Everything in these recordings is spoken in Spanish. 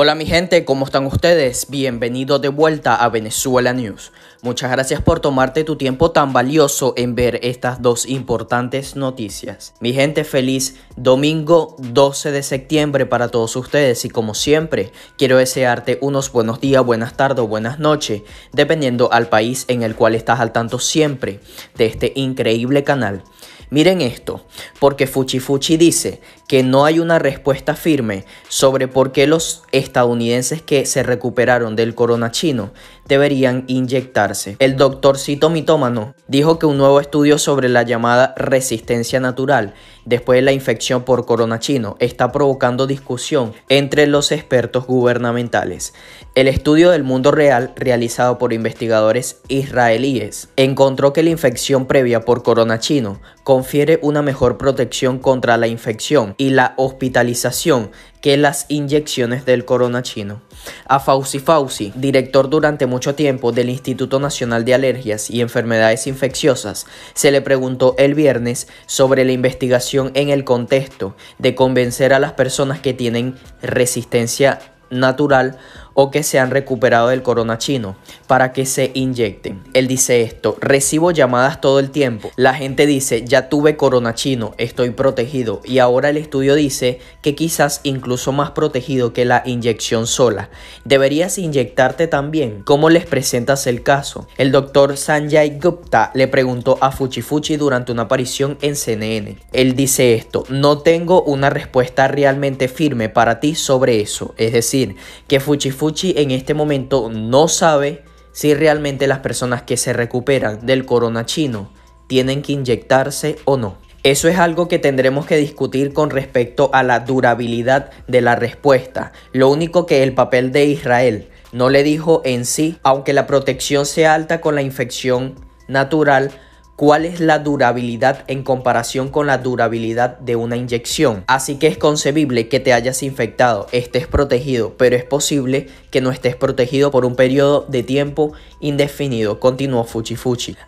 Hola mi gente, ¿cómo están ustedes? Bienvenido de vuelta a Venezuela News. Muchas gracias por tomarte tu tiempo tan valioso en ver estas dos importantes noticias. Mi gente, feliz domingo 12 de septiembre para todos ustedes y como siempre, quiero desearte unos buenos días, buenas tardes o buenas noches, dependiendo al país en el cual estás al tanto siempre de este increíble canal. Miren esto, porque Fuchi dice que no hay una respuesta firme sobre por qué los estadounidenses que se recuperaron del corona chino deberían inyectarse. El doctor Citomitómano dijo que un nuevo estudio sobre la llamada resistencia natural después de la infección por corona chino está provocando discusión entre los expertos gubernamentales. El estudio del mundo real realizado por investigadores israelíes encontró que la infección previa por corona chino confiere una mejor protección contra la infección y la hospitalización que las inyecciones del corona chino. A Fauci Fauci, director durante mucho tiempo del Instituto Nacional de Alergias y Enfermedades Infecciosas, se le preguntó el viernes sobre la investigación en el contexto de convencer a las personas que tienen resistencia natural o que se han recuperado del corona chino para que se inyecten. Él dice esto, recibo llamadas todo el tiempo. La gente dice, ya tuve corona chino, estoy protegido. Y ahora el estudio dice que quizás incluso más protegido que la inyección sola. Deberías inyectarte también. ¿Cómo les presentas el caso? El doctor Sanjay Gupta le preguntó a Fuchi durante una aparición en CNN. Él dice esto, no tengo una respuesta realmente firme para ti sobre eso. Es decir, que Fuchifuchi en este momento no sabe si realmente las personas que se recuperan del corona chino tienen que inyectarse o no. Eso es algo que tendremos que discutir con respecto a la durabilidad de la respuesta. Lo único que el papel de Israel no le dijo en sí, aunque la protección sea alta con la infección natural, cuál es la durabilidad en comparación con la durabilidad de una inyección. Así que es concebible que te hayas infectado, estés protegido, pero es posible que no estés protegido por un periodo de tiempo indefinido, continuó Fuchi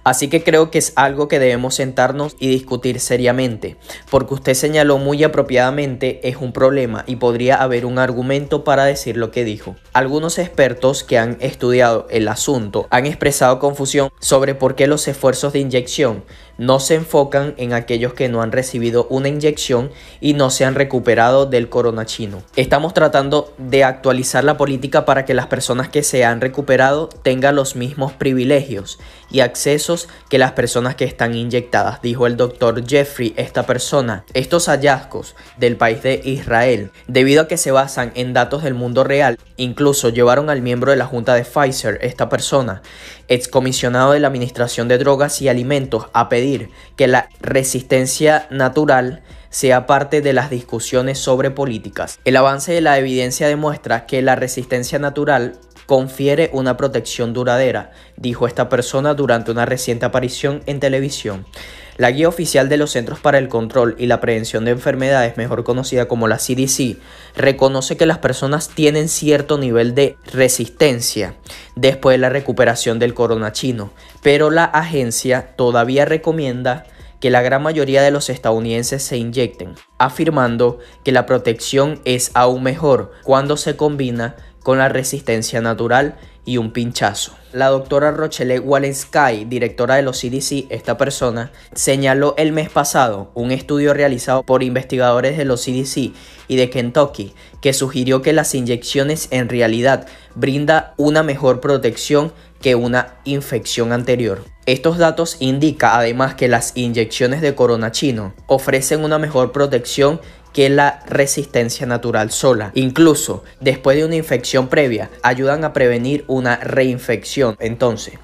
Así que creo que es algo que debemos sentarnos y discutir seriamente, porque usted señaló muy apropiadamente es un problema y podría haber un argumento para decir lo que dijo. Algunos expertos que han estudiado el asunto han expresado confusión sobre por qué los esfuerzos de inyección no se enfocan en aquellos que no han recibido una inyección y no se han recuperado del corona chino. Estamos tratando de actualizar la política para que las personas que se han recuperado tengan los mismos privilegios y accesos que las personas que están inyectadas, dijo el doctor Jeffrey, esta persona. Estos hallazgos del país de Israel, debido a que se basan en datos del mundo real, incluso llevaron al miembro de la junta de Pfizer, esta persona, excomisionado de la Administración de Drogas y Alimentos, a pedir que la resistencia natural sea parte de las discusiones sobre políticas. El avance de la evidencia demuestra que la resistencia natural confiere una protección duradera, dijo esta persona durante una reciente aparición en televisión. La guía oficial de los Centros para el Control y la Prevención de Enfermedades, mejor conocida como la CDC, reconoce que las personas tienen cierto nivel de resistencia después de la recuperación del corona chino, pero la agencia todavía recomienda que la gran mayoría de los estadounidenses se inyecten, afirmando que la protección es aún mejor cuando se combina con la resistencia natural y un pinchazo. La doctora Rochelle Walensky, directora de los CDC, esta persona, señaló el mes pasado un estudio realizado por investigadores de los CDC y de Kentucky que sugirió que las inyecciones en realidad brinda una mejor protección que una infección anterior. Estos datos indican además que las inyecciones de corona chino ofrecen una mejor protección que la resistencia natural sola. Incluso después de una infección previa, ayudan a prevenir una reinfección. Entonces,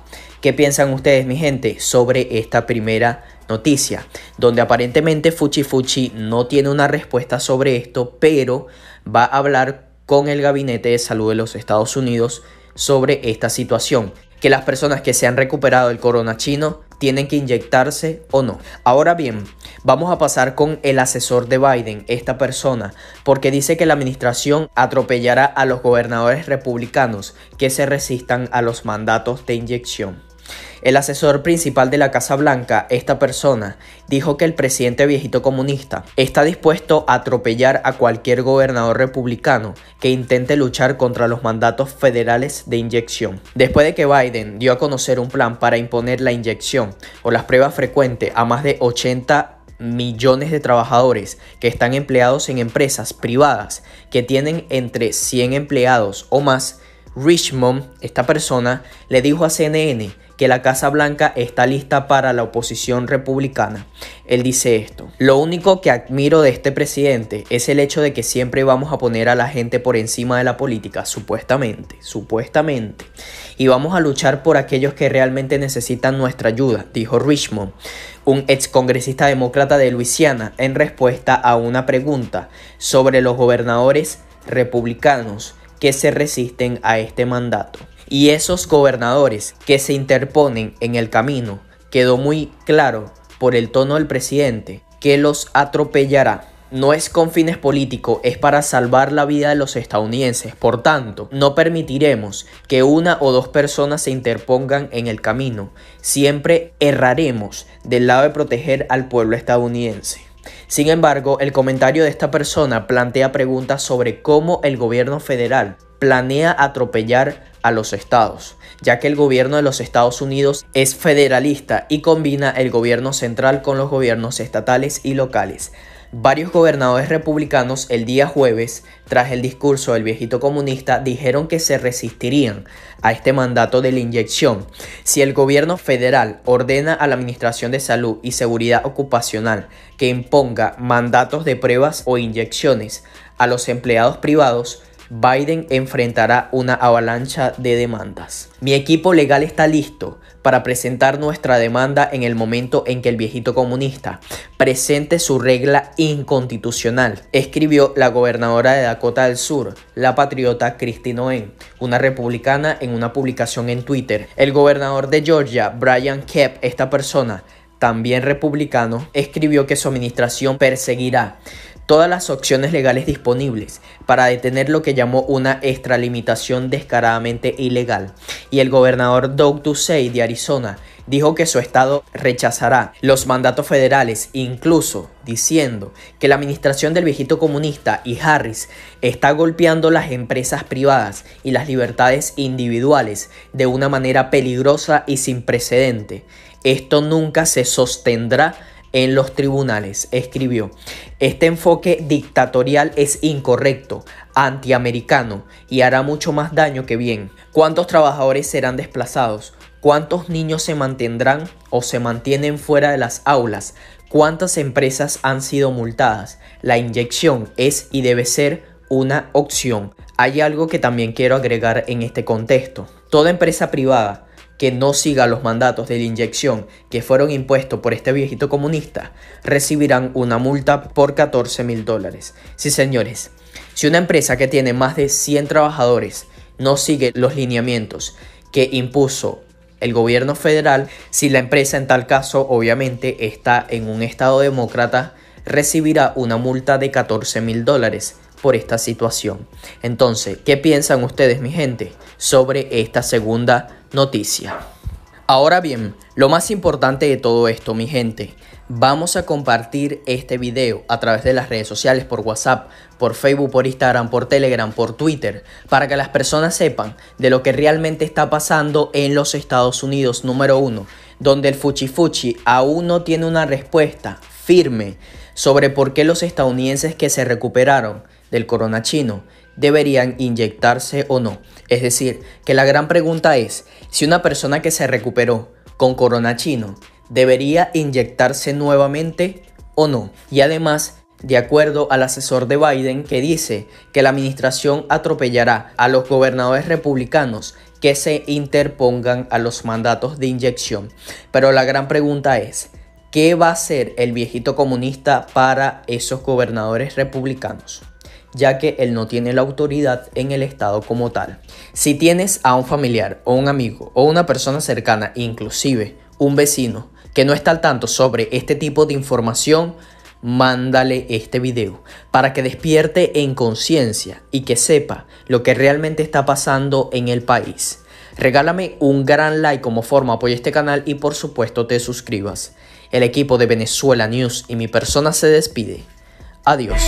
¿qué piensan ustedes, mi gente, sobre esta primera noticia? Donde aparentemente Fuchi Fuchi no tiene una respuesta sobre esto, pero va a hablar con el Gabinete de Salud de los Estados Unidos sobre esta situación. Que las personas que se han recuperado del corona chino tienen que inyectarse o no. Ahora bien, vamos a pasar con el asesor de Biden, esta persona, porque dice que la administración atropellará a los gobernadores republicanos que se resistan a los mandatos de inyección. El asesor principal de la Casa Blanca, esta persona, dijo que el presidente viejito comunista está dispuesto a atropellar a cualquier gobernador republicano que intente luchar contra los mandatos federales de inyección. Después de que Biden dio a conocer un plan para imponer la inyección o las pruebas frecuentes a más de 80 millones de trabajadores que están empleados en empresas privadas que tienen entre 100 empleados o más, Richmond, esta persona, le dijo a CNN que la Casa Blanca está lista para la oposición republicana. Él dice esto, lo único que admiro de este presidente es el hecho de que siempre vamos a poner a la gente por encima de la política, supuestamente, supuestamente. Y vamos a luchar por aquellos que realmente necesitan nuestra ayuda, dijo Richmond, un excongresista demócrata de Luisiana, en respuesta a una pregunta sobre los gobernadores republicanos que se resisten a este mandato y esos gobernadores que se interponen en el camino, quedó muy claro por el tono del presidente que los atropellará. No es con fines políticos, es para salvar la vida de los estadounidenses. Por tanto, no permitiremos que una o dos personas se interpongan en el camino. Siempre erraremos del lado de proteger al pueblo estadounidense. Sin embargo, el comentario de esta persona plantea preguntas sobre cómo el gobierno federal planea atropellar a los estados, ya que el gobierno de los Estados Unidos es federalista y combina el gobierno central con los gobiernos estatales y locales. Varios gobernadores republicanos el día jueves, tras el discurso del viejito comunista, dijeron que se resistirían a este mandato de la inyección. Si el gobierno federal ordena a la Administración de Salud y Seguridad Ocupacional que imponga mandatos de pruebas o inyecciones a los empleados privados, Biden enfrentará una avalancha de demandas. Mi equipo legal está listo para presentar nuestra demanda en el momento en que el viejito comunista presente su regla inconstitucional, escribió la gobernadora de Dakota del Sur, la patriota Kristi Owen, una republicana en una publicación en Twitter. El gobernador de Georgia, Brian Kemp, esta persona, también republicano, escribió que su administración perseguirá todas las opciones legales disponibles para detener lo que llamó una extralimitación descaradamente ilegal, y el gobernador Doug Ducey de Arizona dijo que su estado rechazará los mandatos federales, incluso diciendo que la administración del viejito comunista y Harris está golpeando las empresas privadas y las libertades individuales de una manera peligrosa y sin precedente. Esto nunca se sostendrá en los tribunales, escribió, este enfoque dictatorial es incorrecto, antiamericano y hará mucho más daño que bien. ¿Cuántos trabajadores serán desplazados? ¿Cuántos niños se mantendrán o se mantienen fuera de las aulas? ¿Cuántas empresas han sido multadas? La inyección es y debe ser una opción. Hay algo que también quiero agregar en este contexto. Toda empresa privada que no siga los mandatos de la inyección que fueron impuestos por este viejito comunista, recibirán una multa por 14 mil dólares. Sí, señores, si una empresa que tiene más de 100 trabajadores no sigue los lineamientos que impuso el gobierno federal, si la empresa en tal caso obviamente está en un estado demócrata, recibirá una multa de 14 mil dólares por esta situación. Entonces, ¿qué piensan ustedes, mi gente, sobre esta segunda noticia. Ahora bien, lo más importante de todo esto, mi gente, vamos a compartir este video a través de las redes sociales, por WhatsApp, por Facebook, por Instagram, por Telegram, por Twitter, para que las personas sepan de lo que realmente está pasando en los Estados Unidos, número uno, donde el fuchi fuchi aún no tiene una respuesta firme sobre por qué los estadounidenses que se recuperaron del corona chino deberían inyectarse o no. Es decir, que la gran pregunta es si una persona que se recuperó con corona chino debería inyectarse nuevamente o no. Y además, de acuerdo al asesor de Biden que dice que la administración atropellará a los gobernadores republicanos que se interpongan a los mandatos de inyección. Pero la gran pregunta es, ¿qué va a hacer el viejito comunista para esos gobernadores republicanos? ya que él no tiene la autoridad en el Estado como tal. Si tienes a un familiar o un amigo o una persona cercana, inclusive un vecino, que no está al tanto sobre este tipo de información, mándale este video para que despierte en conciencia y que sepa lo que realmente está pasando en el país. Regálame un gran like como forma apoya este canal y por supuesto te suscribas. El equipo de Venezuela News y mi persona se despide. Adiós.